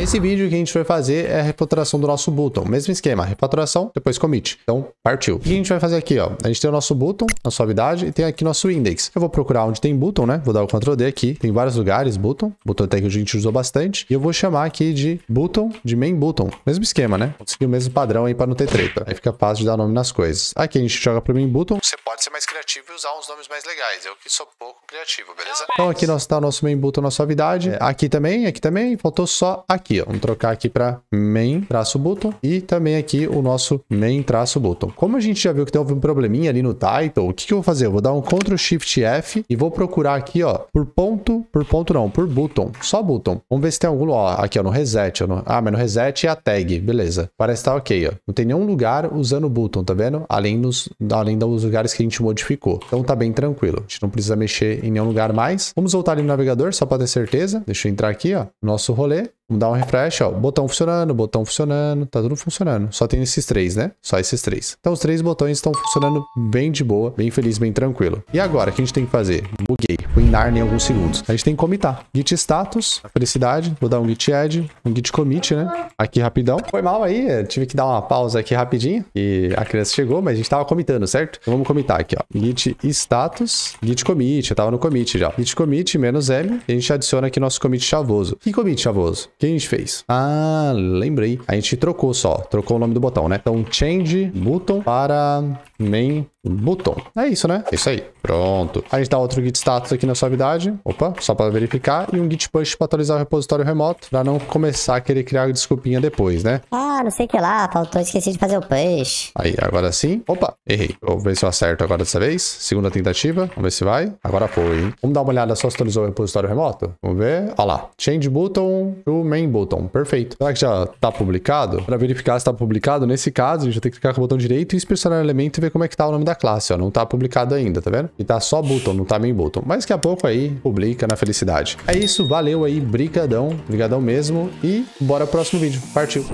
Nesse vídeo, o que a gente vai fazer é a refatoração do nosso button. Mesmo esquema, refatoração, depois commit. Então, partiu. O que a gente vai fazer aqui, ó? A gente tem o nosso button, a suavidade, e tem aqui nosso index. Eu vou procurar onde tem button, né? Vou dar o Ctrl D aqui. Tem vários lugares, button. Button até que a gente usou bastante. E eu vou chamar aqui de button, de main button. Mesmo esquema, né? Vou seguir o mesmo padrão aí para não ter treta. Aí fica fácil de dar nome nas coisas. Aqui a gente joga para main button. Você pode ser mais criativo e usar uns nomes mais legais. Eu que sou pouco criativo, beleza? Então aqui nós tá o nosso main button na suavidade. É, aqui também, aqui também. Faltou só aqui aqui, ó. Vamos trocar aqui para main-button e também aqui o nosso main-button. Como a gente já viu que tem um probleminha ali no title, o que, que eu vou fazer? Eu vou dar um Ctrl Shift F e vou procurar aqui, ó, por ponto, por ponto não, por button, só button. Vamos ver se tem algum, ó, aqui, ó, no reset, ó, no... ah, mas no reset é a tag, beleza. Parece que tá ok, ó. Não tem nenhum lugar usando button, tá vendo? Além dos, além dos lugares que a gente modificou. Então tá bem tranquilo, a gente não precisa mexer em nenhum lugar mais. Vamos voltar ali no navegador, só para ter certeza. Deixa eu entrar aqui, ó, nosso rolê. Vamos dar um refresh, ó. Botão funcionando, botão funcionando, tá tudo funcionando. Só tem esses três, né? Só esses três. Então os três botões estão funcionando bem de boa, bem feliz, bem tranquilo. E agora, o que a gente tem que fazer? Buguei. Fui narn em alguns segundos. A gente tem que comitar. Git status, felicidade. Vou dar um git add, um git commit, né? Aqui rapidão. Foi mal aí, tive que dar uma pausa aqui rapidinho. E a criança chegou, mas a gente tava comitando, certo? Então vamos comitar aqui, ó. Git status, git commit. Eu tava no commit já. Git commit, menos M. E a gente adiciona aqui nosso commit chavoso. Que commit chavoso? que a gente fez? Ah, lembrei. A gente trocou só. Trocou o nome do botão, né? Então, change button para main Button. É isso, né? É isso aí. Pronto. A gente dá outro git status aqui na sua habilidade. Opa, só para verificar. E um git push para atualizar o repositório remoto, para não começar a querer criar desculpinha depois, né? Ah, não sei o que lá, faltou, esqueci de fazer o push. Aí, agora sim. Opa, errei. Vou ver se eu acerto agora dessa vez. Segunda tentativa. Vamos ver se vai. Agora foi, Vamos dar uma olhada só se atualizou o repositório remoto? Vamos ver. Olha lá. Change button to main button. Perfeito. Será que já está publicado? Para verificar se está publicado, nesse caso, a gente vai ter que clicar com o botão direito e inspecionar o elemento e ver como é que tá o nome da classe, ó. Não tá publicado ainda, tá vendo? E tá só button, não tá main button. Mas daqui a pouco aí publica na felicidade. É isso, valeu aí, brigadão, brigadão mesmo e bora pro próximo vídeo. Partiu!